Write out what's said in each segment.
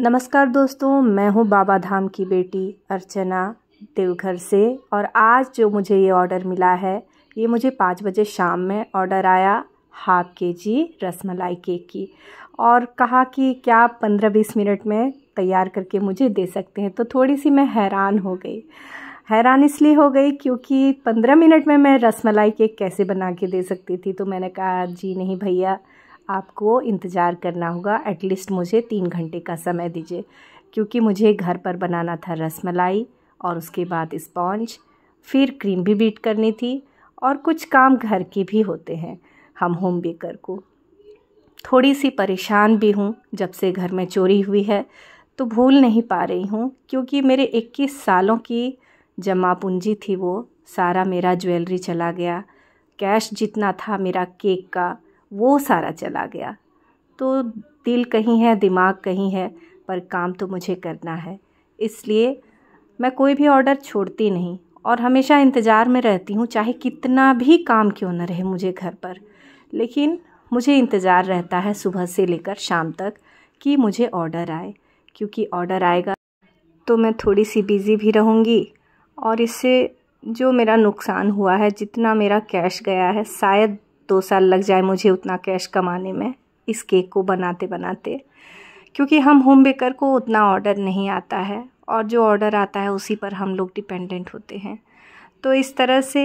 नमस्कार दोस्तों मैं हूं बाबा धाम की बेटी अर्चना देवघर से और आज जो मुझे ये ऑर्डर मिला है ये मुझे पाँच बजे शाम में ऑर्डर आया हाफ के जी रसमलाई केक की और कहा कि क्या आप पंद्रह बीस मिनट में तैयार करके मुझे दे सकते हैं तो थोड़ी सी मैं हैरान हो गई हैरान इसलिए हो गई क्योंकि पंद्रह मिनट में मैं रसमलाई केक कैसे बना के दे सकती थी तो मैंने कहा जी नहीं भैया आपको इंतज़ार करना होगा एटलीस्ट मुझे तीन घंटे का समय दीजिए क्योंकि मुझे घर पर बनाना था रसमलाई और उसके बाद स्पॉन्ज फिर क्रीम भी बीट करनी थी और कुछ काम घर के भी होते हैं हम होम बेकर को थोड़ी सी परेशान भी हूँ जब से घर में चोरी हुई है तो भूल नहीं पा रही हूँ क्योंकि मेरे 21 सालों की जमा पूंजी थी वो सारा मेरा ज्वेलरी चला गया कैश जितना था मेरा केक का वो सारा चला गया तो दिल कहीं है दिमाग कहीं है पर काम तो मुझे करना है इसलिए मैं कोई भी ऑर्डर छोड़ती नहीं और हमेशा इंतज़ार में रहती हूँ चाहे कितना भी काम क्यों न रहे मुझे घर पर लेकिन मुझे इंतज़ार रहता है सुबह से लेकर शाम तक कि मुझे ऑर्डर आए क्योंकि ऑर्डर आएगा तो मैं थोड़ी सी बिज़ी भी रहूँगी और इससे जो मेरा नुकसान हुआ है जितना मेरा कैश गया है शायद दो साल लग जाए मुझे उतना कैश कमाने में इस केक को बनाते बनाते क्योंकि हम होम बेकर को उतना ऑर्डर नहीं आता है और जो ऑर्डर आता है उसी पर हम लोग डिपेंडेंट होते हैं तो इस तरह से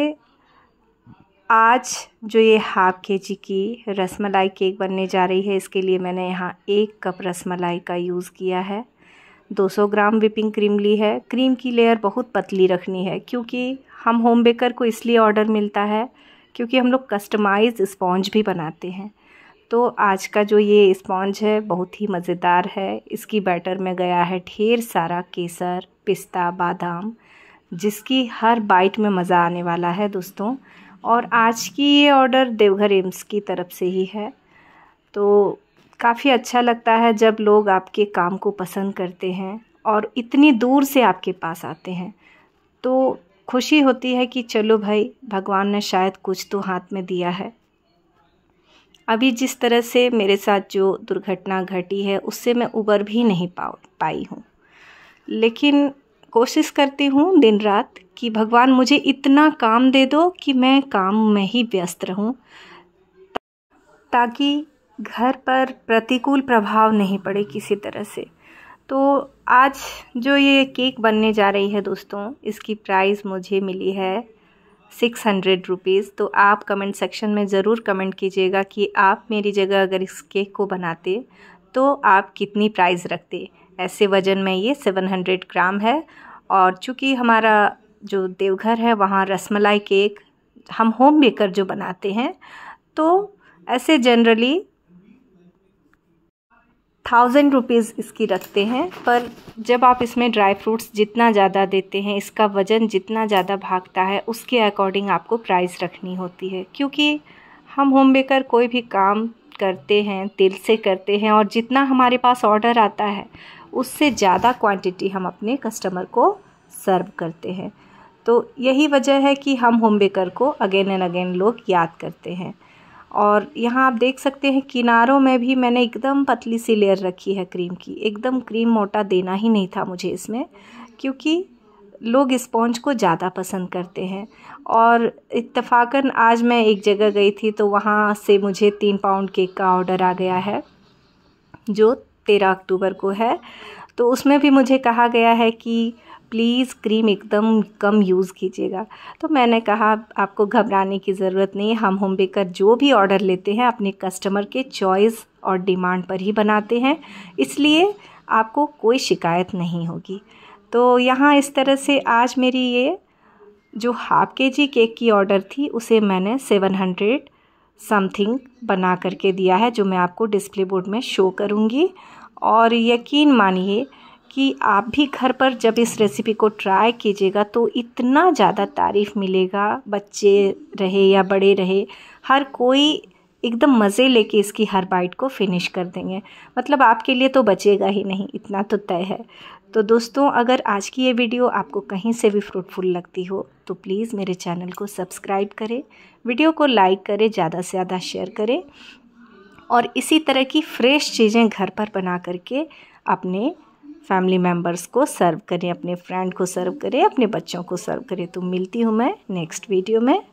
आज जो ये हाफ के जी की रसमलाई केक बनने जा रही है इसके लिए मैंने यहाँ एक कप रसमलाई का यूज़ किया है 200 ग्राम विपिंग क्रीम ली है क्रीम की लेयर बहुत पतली रखनी है क्योंकि हम होम बेकर को इसलिए ऑर्डर मिलता है क्योंकि हम लोग कस्टमाइज स्पॉन्ज भी बनाते हैं तो आज का जो ये स्पॉन्ज है बहुत ही मज़ेदार है इसकी बैटर में गया है ढेर सारा केसर पिस्ता बादाम जिसकी हर बाइट में मज़ा आने वाला है दोस्तों और आज की ये ऑर्डर देवघर एम्स की तरफ से ही है तो काफ़ी अच्छा लगता है जब लोग आपके काम को पसंद करते हैं और इतनी दूर से आपके पास आते हैं तो खुशी होती है कि चलो भाई भगवान ने शायद कुछ तो हाथ में दिया है अभी जिस तरह से मेरे साथ जो दुर्घटना घटी है उससे मैं उबर भी नहीं पा पाई हूँ लेकिन कोशिश करती हूँ दिन रात कि भगवान मुझे इतना काम दे दो कि मैं काम में ही व्यस्त रहूँ ताकि घर पर प्रतिकूल प्रभाव नहीं पड़े किसी तरह से तो आज जो ये केक बनने जा रही है दोस्तों इसकी प्राइस मुझे मिली है सिक्स हंड्रेड रुपीज़ तो आप कमेंट सेक्शन में ज़रूर कमेंट कीजिएगा कि आप मेरी जगह अगर इस केक को बनाते तो आप कितनी प्राइस रखते ऐसे वज़न में ये सेवन हंड्रेड ग्राम है और चूँकि हमारा जो देवघर है वहाँ रसमलाई केक हम होम बेकर जो बनाते हैं तो ऐसे जनरली थाउजेंड रुपीज़ इसकी रखते हैं पर जब आप इसमें ड्राई फ्रूट्स जितना ज़्यादा देते हैं इसका वज़न जितना ज़्यादा भागता है उसके अकॉर्डिंग आपको प्राइस रखनी होती है क्योंकि हम होम बेकर कोई भी काम करते हैं दिल से करते हैं और जितना हमारे पास ऑर्डर आता है उससे ज़्यादा क्वांटिटी हम अपने कस्टमर को सर्व करते हैं तो यही वजह है कि हम होम बेकर को अगेन एंड अगेन लोग याद करते हैं और यहाँ आप देख सकते हैं किनारों में भी मैंने एकदम पतली सी लेयर रखी है क्रीम की एकदम क्रीम मोटा देना ही नहीं था मुझे इसमें क्योंकि लोग स्पॉन्ज को ज़्यादा पसंद करते हैं और इतफाक़न आज मैं एक जगह गई थी तो वहाँ से मुझे तीन पाउंड केक का ऑर्डर आ गया है जो तेरह अक्टूबर को है तो उसमें भी मुझे कहा गया है कि प्लीज़ क्रीम एकदम कम यूज़ कीजिएगा तो मैंने कहा आपको घबराने की ज़रूरत नहीं हम होम बेकर जो भी ऑर्डर लेते हैं अपने कस्टमर के चॉइस और डिमांड पर ही बनाते हैं इसलिए आपको कोई शिकायत नहीं होगी तो यहाँ इस तरह से आज मेरी ये जो हाफ के जी केक की ऑर्डर थी उसे मैंने सेवन हंड्रेड समथिंग बना करके दिया है जो मैं आपको डिस्प्ले बोर्ड में शो करूँगी और यकीन मानिए कि आप भी घर पर जब इस रेसिपी को ट्राई कीजिएगा तो इतना ज़्यादा तारीफ़ मिलेगा बच्चे रहे या बड़े रहे हर कोई एकदम मज़े लेके इसकी हर बाइट को फिनिश कर देंगे मतलब आपके लिए तो बचेगा ही नहीं इतना तो तय है तो दोस्तों अगर आज की ये वीडियो आपको कहीं से भी फ्रूटफुल लगती हो तो प्लीज़ मेरे चैनल को सब्सक्राइब करें वीडियो को लाइक करें ज़्यादा से ज़्यादा शेयर करें और इसी तरह की फ्रेश चीज़ें घर पर बना करके अपने फैमिली मेम्बर्स को सर्व करें अपने फ्रेंड को सर्व करें अपने बच्चों को सर्व करें तो मिलती हूँ मैं नेक्स्ट वीडियो में